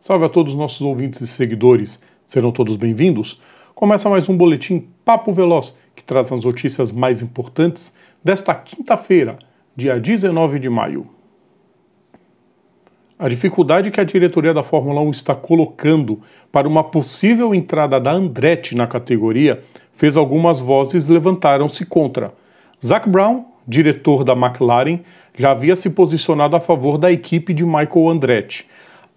Salve a todos nossos ouvintes e seguidores, serão todos bem-vindos. Começa mais um boletim Papo Veloz, que traz as notícias mais importantes desta quinta-feira, dia 19 de maio. A dificuldade que a diretoria da Fórmula 1 está colocando para uma possível entrada da Andretti na categoria fez algumas vozes levantaram-se contra. Zac Brown, diretor da McLaren, já havia se posicionado a favor da equipe de Michael Andretti.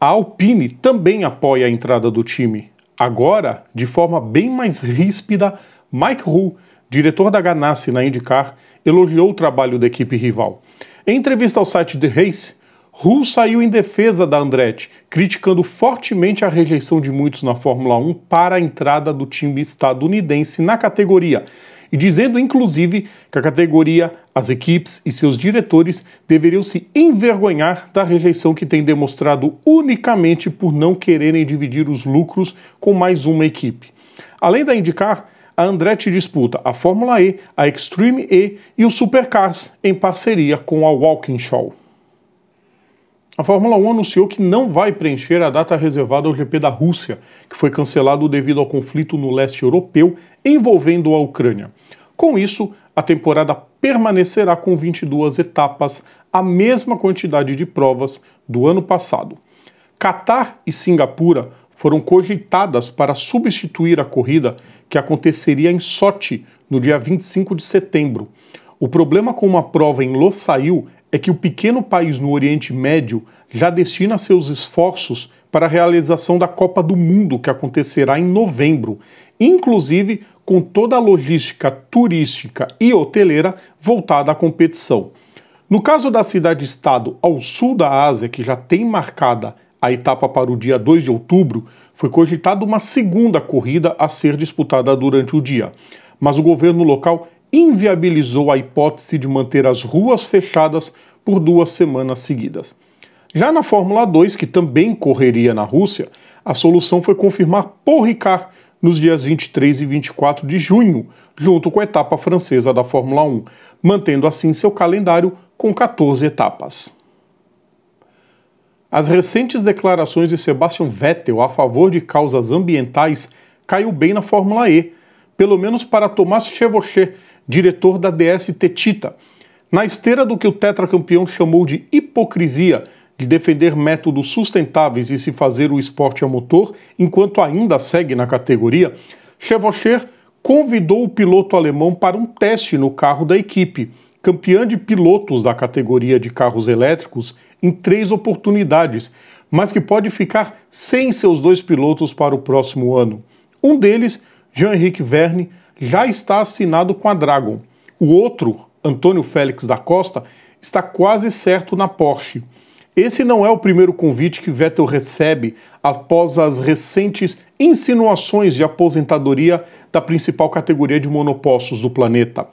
A Alpine também apoia a entrada do time, agora de forma bem mais ríspida. Mike Hull, diretor da Ganassi na IndyCar, elogiou o trabalho da equipe rival. Em entrevista ao site The Race, Hull saiu em defesa da Andretti, criticando fortemente a rejeição de muitos na Fórmula 1 para a entrada do time estadunidense na categoria e dizendo inclusive que a categoria, as equipes e seus diretores deveriam se envergonhar da rejeição que têm demonstrado unicamente por não quererem dividir os lucros com mais uma equipe. Além da indicar, a Andretti disputa a Fórmula E, a Extreme E e o Supercars em parceria com a Walkinshaw. A Fórmula 1 anunciou que não vai preencher a data reservada ao GP da Rússia, que foi cancelado devido ao conflito no leste europeu envolvendo a Ucrânia. Com isso, a temporada permanecerá com 22 etapas, a mesma quantidade de provas do ano passado. Catar e Singapura foram cogitadas para substituir a corrida que aconteceria em Sochi no dia 25 de setembro. O problema com uma prova em Losail é que o pequeno país no Oriente Médio já destina seus esforços para a realização da Copa do Mundo, que acontecerá em novembro, inclusive com toda a logística turística e hoteleira voltada à competição. No caso da cidade-estado ao sul da Ásia, que já tem marcada a etapa para o dia 2 de outubro, foi cogitada uma segunda corrida a ser disputada durante o dia. Mas o governo local inviabilizou a hipótese de manter as ruas fechadas por duas semanas seguidas. Já na Fórmula 2, que também correria na Rússia, a solução foi confirmar Paul Ricard nos dias 23 e 24 de junho, junto com a etapa francesa da Fórmula 1, mantendo assim seu calendário com 14 etapas. As recentes declarações de Sebastian Vettel a favor de causas ambientais caiu bem na Fórmula E, pelo menos para Thomas Chevrolet, diretor da DST Tita. Na esteira do que o tetracampeão chamou de hipocrisia, de defender métodos sustentáveis e se fazer o esporte a motor, enquanto ainda segue na categoria, Chevrolet convidou o piloto alemão para um teste no carro da equipe, campeã de pilotos da categoria de carros elétricos em três oportunidades, mas que pode ficar sem seus dois pilotos para o próximo ano. Um deles, Jean-Henrique Verne, já está assinado com a Dragon. O outro, Antônio Félix da Costa, está quase certo na Porsche. Esse não é o primeiro convite que Vettel recebe após as recentes insinuações de aposentadoria da principal categoria de monopostos do planeta.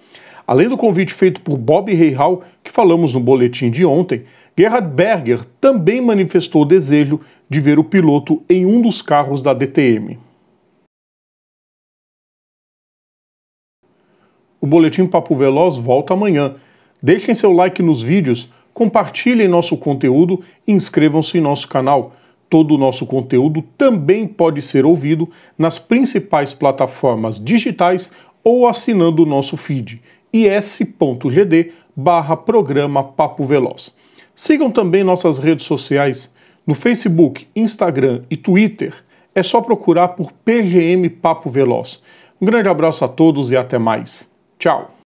Além do convite feito por Bob Reihal, que falamos no boletim de ontem, Gerhard Berger também manifestou o desejo de ver o piloto em um dos carros da DTM. O Boletim Papo Veloz volta amanhã. Deixem seu like nos vídeos, compartilhem nosso conteúdo e inscrevam-se em nosso canal. Todo o nosso conteúdo também pode ser ouvido nas principais plataformas digitais ou assinando o nosso feed is.gd barra programa Papo Veloz. Sigam também nossas redes sociais. No Facebook, Instagram e Twitter é só procurar por PGM Papo Veloz. Um grande abraço a todos e até mais. Tchau!